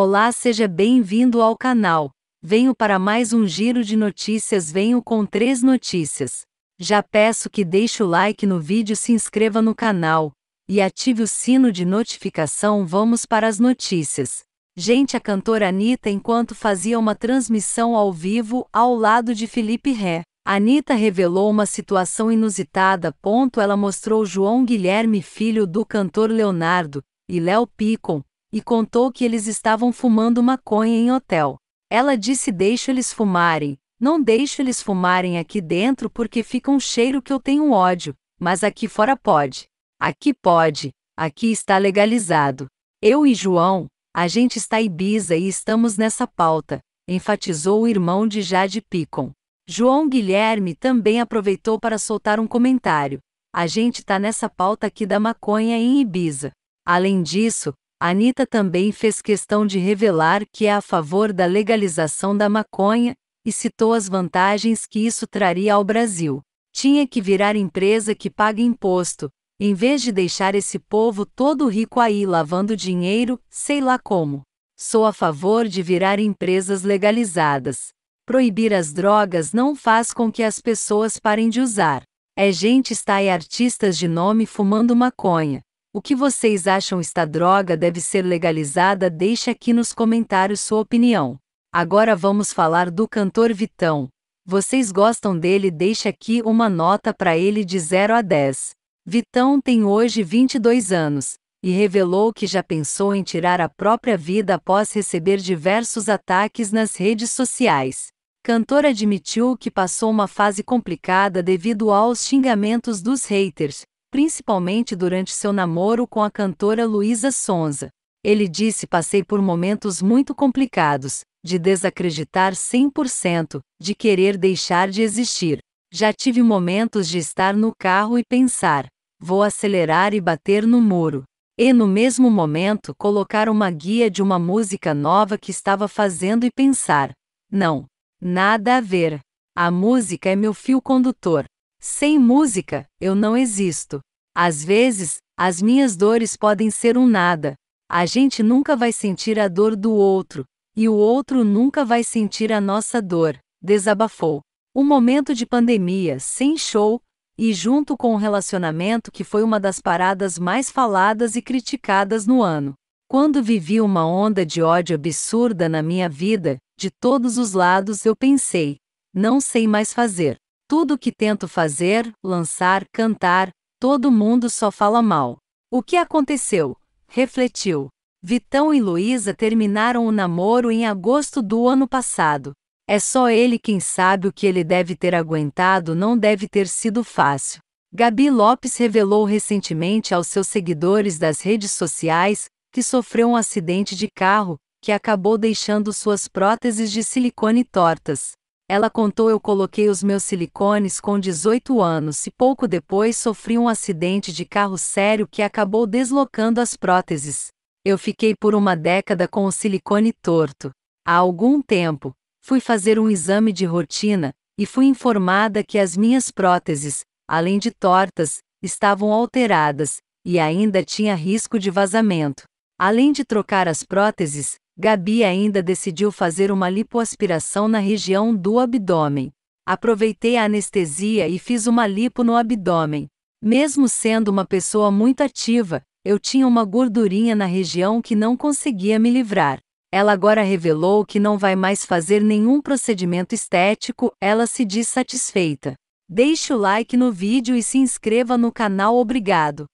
Olá, seja bem-vindo ao canal. Venho para mais um giro de notícias, venho com três notícias. Já peço que deixe o like no vídeo, se inscreva no canal e ative o sino de notificação. Vamos para as notícias. Gente, a cantora Anitta, enquanto fazia uma transmissão ao vivo ao lado de Felipe Ré, Anitta revelou uma situação inusitada. Ponto, ela mostrou João Guilherme, filho do cantor Leonardo, e Léo Picon, e contou que eles estavam fumando maconha em hotel. Ela disse: deixa eles fumarem, não deixe eles fumarem aqui dentro porque fica um cheiro que eu tenho ódio, mas aqui fora pode. Aqui pode, aqui está legalizado. Eu e João, a gente está Ibiza e estamos nessa pauta, enfatizou o irmão de Jade Picon. João Guilherme também aproveitou para soltar um comentário. A gente tá nessa pauta aqui da maconha em Ibiza. Além disso, Anitta também fez questão de revelar que é a favor da legalização da maconha e citou as vantagens que isso traria ao Brasil. Tinha que virar empresa que paga imposto, em vez de deixar esse povo todo rico aí lavando dinheiro, sei lá como. Sou a favor de virar empresas legalizadas. Proibir as drogas não faz com que as pessoas parem de usar. É gente está e artistas de nome fumando maconha. O que vocês acham esta droga deve ser legalizada? Deixe aqui nos comentários sua opinião. Agora vamos falar do cantor Vitão. Vocês gostam dele? Deixe aqui uma nota para ele de 0 a 10. Vitão tem hoje 22 anos e revelou que já pensou em tirar a própria vida após receber diversos ataques nas redes sociais. Cantor admitiu que passou uma fase complicada devido aos xingamentos dos haters principalmente durante seu namoro com a cantora Luísa Sonza. Ele disse: Passei por momentos muito complicados, de desacreditar 100%, de querer deixar de existir. Já tive momentos de estar no carro e pensar: vou acelerar e bater no muro. E no mesmo momento colocar uma guia de uma música nova que estava fazendo e pensar: não, nada a ver. A música é meu fio condutor. Sem música, eu não existo. Às vezes, as minhas dores podem ser um nada. A gente nunca vai sentir a dor do outro, e o outro nunca vai sentir a nossa dor, desabafou. Um momento de pandemia, sem show, e junto com o um relacionamento que foi uma das paradas mais faladas e criticadas no ano. Quando vivi uma onda de ódio absurda na minha vida, de todos os lados eu pensei: não sei mais fazer. Tudo o que tento fazer, lançar, cantar, todo mundo só fala mal. O que aconteceu? Refletiu. Vitão e Luísa terminaram o namoro em agosto do ano passado. É só ele quem sabe o que ele deve ter aguentado, não deve ter sido fácil. Gabi Lopes revelou recentemente aos seus seguidores das redes sociais que sofreu um acidente de carro que acabou deixando suas próteses de silicone tortas. Ela contou: Eu coloquei os meus silicones com 18 anos e pouco depois sofri um acidente de carro sério que acabou deslocando as próteses. Eu fiquei por uma década com o silicone torto. Há algum tempo, fui fazer um exame de rotina e fui informada que as minhas próteses, além de tortas, estavam alteradas e ainda tinha risco de vazamento. Além de trocar as próteses, Gabi ainda decidiu fazer uma lipoaspiração na região do abdômen. Aproveitei a anestesia e fiz uma lipo no abdômen. Mesmo sendo uma pessoa muito ativa, eu tinha uma gordurinha na região que não conseguia me livrar. Ela agora revelou que não vai mais fazer nenhum procedimento estético, ela se diz satisfeita. Deixe o like no vídeo e se inscreva no canal, obrigado.